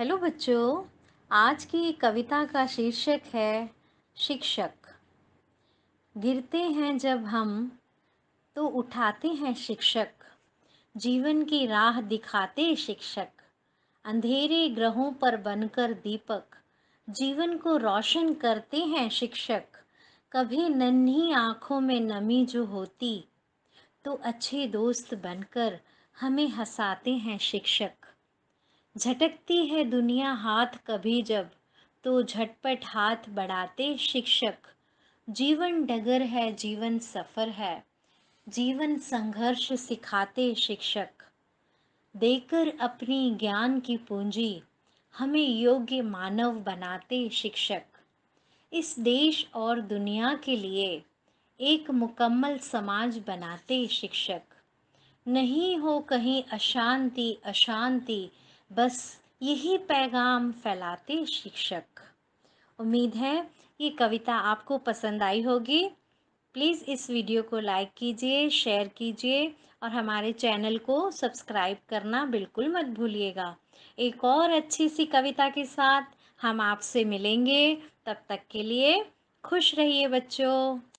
hello बच्चों आज की कविता का शीर्षक है शिक्षक गिरते हैं जब हम तो उठाते हैं शिक्षक जीवन की राह दिखाते शिक्षक अंधेरे ग्रहों पर बनकर दीपक जीवन को रोशन करते हैं शिक्षक कभी नन्ही आँखों में नमी जो होती तो अच्छे दोस्त बनकर हमें हंसाते हैं शिक्षक झटकती है दुनिया हाथ कभी जब तो झटपट हाथ बढ़ाते शिक्षक जीवन डगर है जीवन सफर है जीवन संघर्ष सिखाते शिक्षक देकर अपनी ज्ञान की पूंजी हमें योग्य मानव बनाते शिक्षक इस देश और दुनिया के लिए एक मुकम्मल समाज बनाते शिक्षक नहीं हो कहीं अशांति अशांति बस यही पैगाम फैलाते शिक्षक उम्मीद है ये कविता आपको पसंद आई होगी प्लीज़ इस वीडियो को लाइक कीजिए शेयर कीजिए और हमारे चैनल को सब्सक्राइब करना बिल्कुल मत भूलिएगा एक और अच्छी सी कविता के साथ हम आपसे मिलेंगे तब तक के लिए खुश रहिए बच्चों